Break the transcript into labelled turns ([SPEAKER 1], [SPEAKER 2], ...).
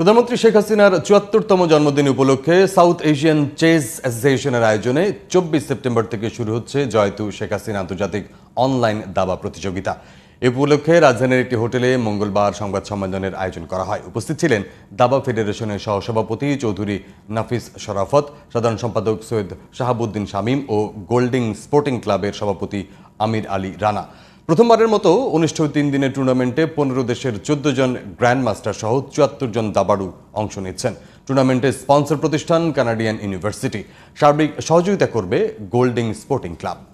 [SPEAKER 1] প্রধানমন্ত্রী শেখ হাসিনার চুয়াত্তরতম জন্মদিন উপলক্ষে সাউথ এশিয়ান চেস অ্যাসোসিয়েশনের আয়োজনে চব্বিশ সেপ্টেম্বর থেকে শুরু হচ্ছে জয়তু শেখ হাসিনা আন্তর্জাতিক অনলাইন দাবা প্রতিযোগিতা এ উপলক্ষে রাজধানীর একটি হোটেলে মঙ্গলবার সংবাদ সম্মেলনের আয়োজন করা হয় উপস্থিত ছিলেন দাবা ফেডারেশনের সহসভাপতি চৌধুরী নাফিস শরাফত সাধারণ সম্পাদক সৈয়দ শাহাবুদ্দিন শামীম ও গোল্ডিং স্পোর্টিং ক্লাবের সভাপতি আমির আলী রানা প্রথমবারের মতো অনুষ্ঠেয় তিন দিনের টুর্নামেন্টে পনেরো দেশের চোদ্দ জন গ্র্যান্ডমাস্টার সহ চুয়াত্তর জন দাবাড়ু অংশ নিচ্ছেন টুর্নামেন্টের স্পন্সর প্রতিষ্ঠান কানাডিয়ান ইউনিভার্সিটি সার্বিক সহযোগিতা করবে গোল্ডিং স্পোর্টিং ক্লাব